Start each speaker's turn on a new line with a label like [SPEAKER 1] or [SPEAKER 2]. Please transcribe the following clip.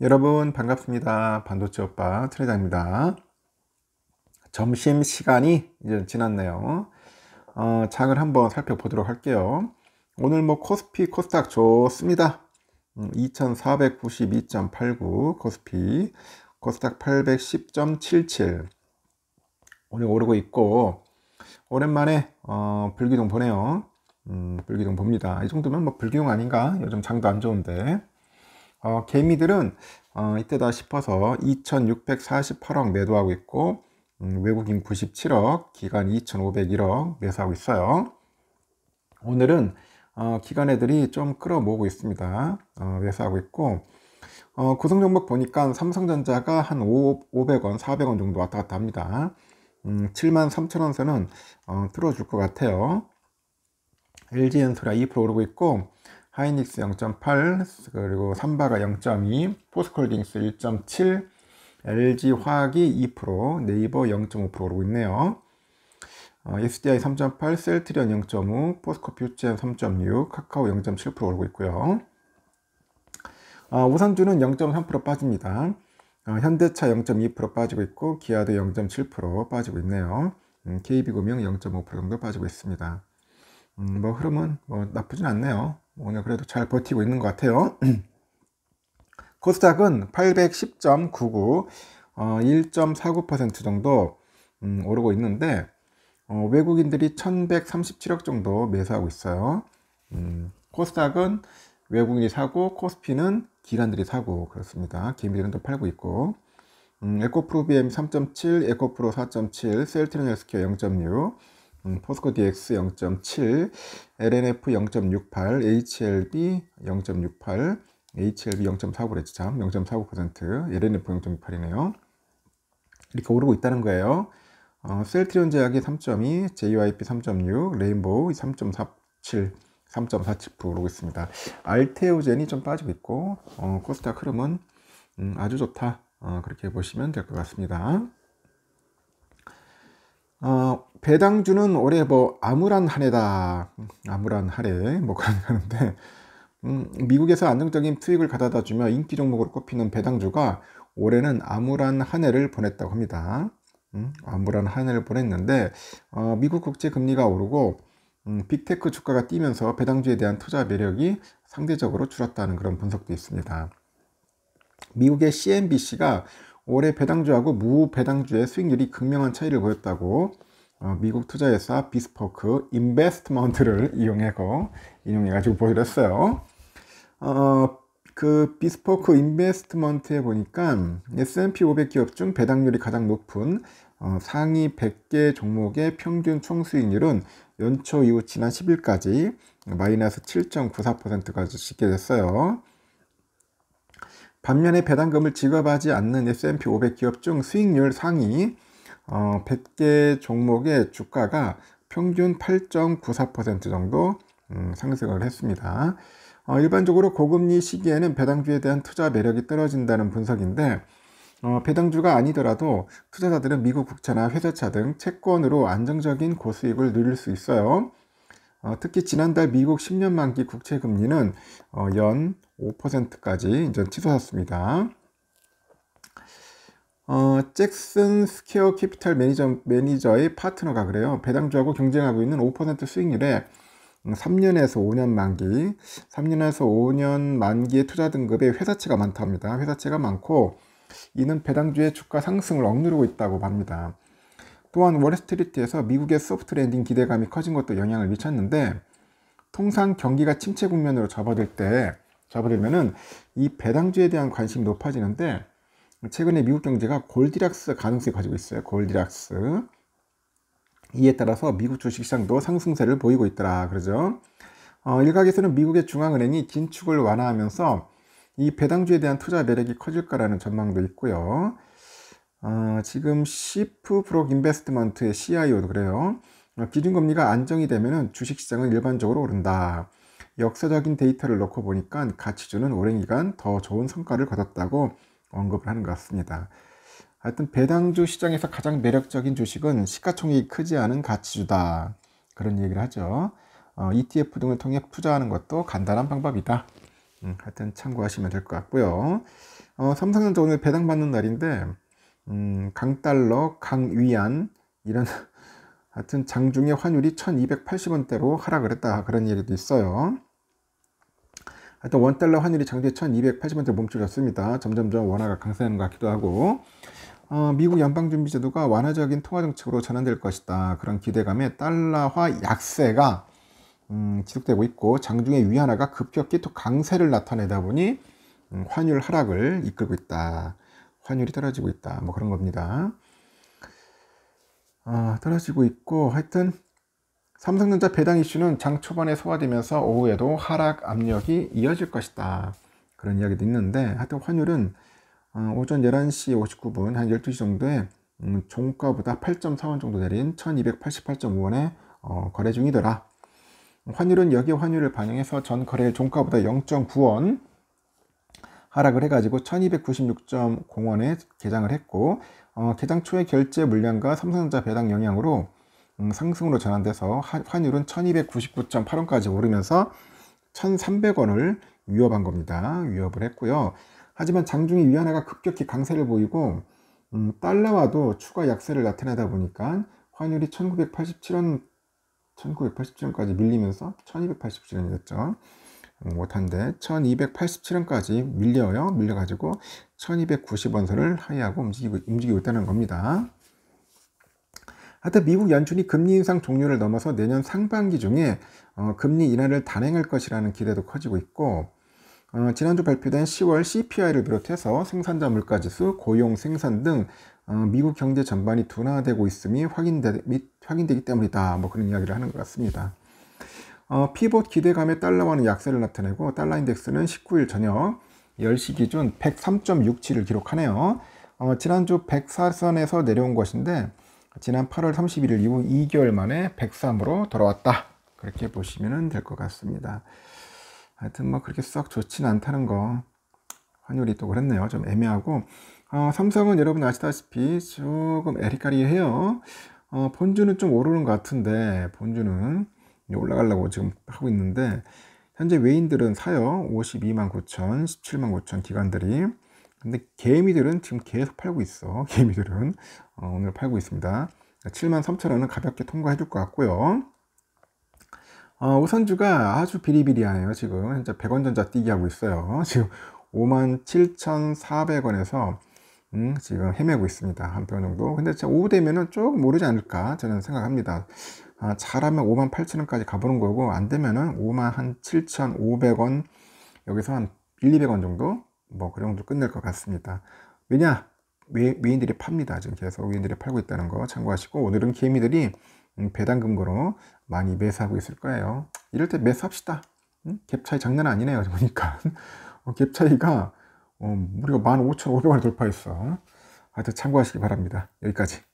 [SPEAKER 1] 여러분 반갑습니다. 반도체 오빠 트레장입니다 점심 시간이 이제 지났네요. 어, 장을 한번 살펴보도록 할게요. 오늘 뭐 코스피 코스닥 좋습니다. 2492.89 음, 코스피 코스닥 810.77 오늘 오르고 있고 오랜만에 어, 불기둥 보네요. 음, 불기둥 봅니다. 이 정도면 뭐 불기둥 아닌가? 요즘 장도 안 좋은데 어, 개미들은 어, 이때다 싶어서 2648억 매도하고 있고 음, 외국인 97억, 기간 2501억 매수하고 있어요. 오늘은 어, 기관 애들이 좀 끌어모으고 있습니다. 어, 매수하고 있고 어, 구성 종목 보니까 삼성전자가 한 5, 0 0원 400원 정도 왔다 갔다 합니다. 음, 7 0 0 0원 선은 어, 틀어줄 것 같아요. LG엔솔이 2% 오르고 있고 하이닉스 0.8 그리고 삼바가 0.2 포스콜딩스 1.7 LG 화학이 2% 네이버 0 5 그러고 있네요 어, SDI 3.8 셀트리온 0.5 포스코 퓨첸 3.6 카카오 0.7% 오르고 있고요 어, 우상주는 0.3% 빠집니다 어, 현대차 0.2% 빠지고 있고 기아도 0.7% 빠지고 있네요 음, KB금융 0.5% 정도 빠지고 있습니다 음, 뭐 흐름은 뭐 나쁘진 않네요. 뭐 오늘 그래도 잘 버티고 있는 것 같아요. 코스닥은 810.99, 어, 1.49% 정도 음, 오르고 있는데 어, 외국인들이 1,137억 정도 매수하고 있어요. 음, 코스닥은 외국인이 사고 코스피는 기관들이 사고 그렇습니다. 개미들은 또 팔고 있고 음, 에코프로 BM 3.7, 에코프로 4.7, 셀트리온 스케어 0.6, 포스코 DX 0.7, LNF 0.68, HLB 0.68, HLB 0.49레츠 참, 0.49%, LNF 0.68이네요. 이렇게 오르고 있다는 거예요. 어, 셀트리온 제약이 3.2, JYP 3.6, 레인보우 3.47, 3.47% 오르고 있습니다. 알테오젠이 좀 빠지고 있고 어, 코스닥 흐름은 음, 아주 좋다. 어, 그렇게 보시면 될 것 같습니다. 배당주는 올해 뭐 암울한 한 해다. 암울한 한 해. 뭐 그런 하는데 음, 미국에서 안정적인 수익을 가져다 주며 인기 종목으로 꼽히는 배당주가 올해는 암울한 한 해를 보냈다고 합니다. 음, 암울한 한 해를 보냈는데 어, 미국 국제 금리가 오르고 음, 빅테크 주가가 뛰면서 배당주에 대한 투자 매력이 상대적으로 줄었다는 그런 분석도 있습니다. 미국의 CNBC가 올해 배당주하고 무배당주의 수익률이 극명한 차이를 보였다고 어, 미국 투자회사 비스퍼크 인베스트먼트를 이용해서 인용해가지고 보여드렸어요. 어, 그비스퍼크 인베스트먼트에 보니까 S&P 500 기업 중 배당률이 가장 높은 어, 상위 100개 종목의 평균 총수익률은 연초 이후 지난 10일까지 마이너스 7.94%까지 찍게 됐어요. 반면에 배당금을 지급하지 않는 S&P 500 기업 중 수익률 상위 어, 100개 종목의 주가가 평균 8.94% 정도 음, 상승을 했습니다. 어, 일반적으로 고금리 시기에는 배당주에 대한 투자 매력이 떨어진다는 분석인데 어, 배당주가 아니더라도 투자자들은 미국 국채나 회사차등 채권으로 안정적인 고수익을 누릴 수 있어요. 어, 특히 지난달 미국 10년 만기 국채 금리는 어, 연 5%까지 이제 치솟았습니다. 어, 잭슨 스퀘어 캐피탈 매니저, 매니저의 파트너가 그래요. 배당주하고 경쟁하고 있는 5% 수익률에 3년에서 음, 5년 만기, 3년에서 5년 만기의 투자 등급에 회사채가 많다합니다 회사채가 많고 이는 배당주의 주가 상승을 억누르고 있다고 봅니다. 또한 월스트리트에서 미국의 소프트 랜딩 기대감이 커진 것도 영향을 미쳤는데 통상 경기가 침체 국면으로 접어들 때 접어들면은 이 배당주에 대한 관심이 높아지는데 최근에 미국 경제가 골디락스 가능성이 가지고 있어요. 골디락스. 이에 따라서 미국 주식시장도 상승세를 보이고 있더라. 그러죠. 어, 일각에서는 미국의 중앙은행이 긴축을 완화하면서 이 배당주에 대한 투자 매력이 커질까라는 전망도 있고요. 어, 지금 시프 브록 인베스트먼트의 CIO도 그래요. 어, 기준금리가 안정이 되면 주식시장은 일반적으로 오른다. 역사적인 데이터를 놓고 보니까 가치주는 오랜 기간 더 좋은 성과를 거뒀다고 언급을 하는 것 같습니다. 하여튼 배당주 시장에서 가장 매력적인 주식은 시가총액이 크지 않은 가치주다. 그런 얘기를 하죠. 어, ETF 등을 통해 투자하는 것도 간단한 방법이다. 음, 하여튼 참고하시면 될 것 같고요. 어, 삼성전자 오늘 배당받는 날인데 음, 강달러, 강위안 이런 하여튼 장중에 환율이 1280원대로 하락을 했다. 그런 얘기도 있어요. 일단 원달러 환율이 장대 1280원대 멈줄였습니다 점점점 원화가 강세하는 것 같기도 하고 어, 미국 연방준비제도가 완화적인 통화정책으로 전환될 것이다. 그런 기대감에 달러화 약세가 음, 지속되고 있고 장중에 위안화가 급격히 또 강세를 나타내다 보니 음, 환율 하락을 이끌고 있다. 환율이 떨어지고 있다. 뭐 그런 겁니다. 어, 떨어지고 있고 하여튼 삼성전자 배당 이슈는 장 초반에 소화되면서 오후에도 하락 압력이 이어질 것이다. 그런 이야기도 있는데 하여튼 환율은 어, 오전 11시 59분 한 12시 정도에 음, 종가보다 8.4원 정도 내린 1288.5원에 어, 거래 중이더라. 환율은 여기 환율을 반영해서 전 거래일 종가보다 0.9원 하락을 해가지고 1296.0원에 개장을 했고 어, 개장 초에 결제 물량과 삼성전자 배당 영향으로 음, 상승으로 전환돼서 환율은 1299.8원까지 오르면서 1300원을 위협한 겁니다. 위협을 했고요. 하지만 장중에 위안화가 급격히 강세를 보이고 음, 달러와도 추가 약세를 나타내다 보니까 환율이 1987원 1987원까지 밀리면서 1287원이 됐죠. 음, 못한데 1287원까지 밀려요. 밀려가지고 1290원 선을 하이하고 움직이고, 움직이고 있다는 겁니다. 하여튼 미국 연준이 금리 인상 종료를 넘어서 내년 상반기 중에 어, 금리 인하를 단행할 것이라는 기대도 커지고 있고 어, 지난주 발표된 10월 CPI를 비롯해서 생산자 물가지수, 고용 생산 등 어, 미국 경제 전반이 둔화되고 있음이 확인되, 및, 확인되기 때문이다. 뭐 그런 이야기를 하는 것 같습니다. 어, 피봇 기대감에 달러와는 약세를 나타내고 달러 인덱스는 19일 저녁 10시 기준 103.67을 기록하네요. 어, 지난주 104선에서 내려온 것인데 지난 8월 31일 이후 2개월 만에 103으로 돌아왔다. 그렇게 보시면 될 것 같습니다. 하여튼 뭐 그렇게 썩 좋진 않다는 거. 환율이 또 그랬네요. 좀 애매하고. 어, 삼성은 여러분 아시다시피 조금 에리까리해요. 어, 본주는 좀 오르는 것 같은데, 본주는 올라가려고 지금 하고 있는데, 현재 외인들은 사요. 52만 0 0 1 7 9 0 0 0 기관들이. 근데 개미들은 지금 계속 팔고 있어. 개미들은 어, 오늘 팔고 있습니다. 7 3 0 0 0 원은 가볍게 통과해 줄 것 같고요. 어, 우선주가 아주 비리비리하네요. 지금 진짜 100원 전자 뛰기 하고 있어요. 지금 5 7,400원에서 음, 지금 헤매고 있습니다. 한편 정도. 근데 오후 되면은 조금 모르지 않을까 저는 생각합니다. 아, 잘하면 5 8 0 0 0원까지 가보는 거고 안 되면은 5 7,500원 여기서 한 1, 200원 정도 뭐그 정도 끝낼 것 같습니다. 왜냐? 외, 인들이 팝니다. 지금 계속 외인들이 팔고 있다는 거 참고하시고 오늘은 개미들이 음, 배당금고로 많이 매수하고 있을 거예요. 이럴 때 매수합시다. 응? 음? 갭 차이 장난 아니네요. 보니까 어, 갭 차이가 어, 우리 15,500원을 돌파했어. 하여튼 참고하시기 바랍니다. 여기까지.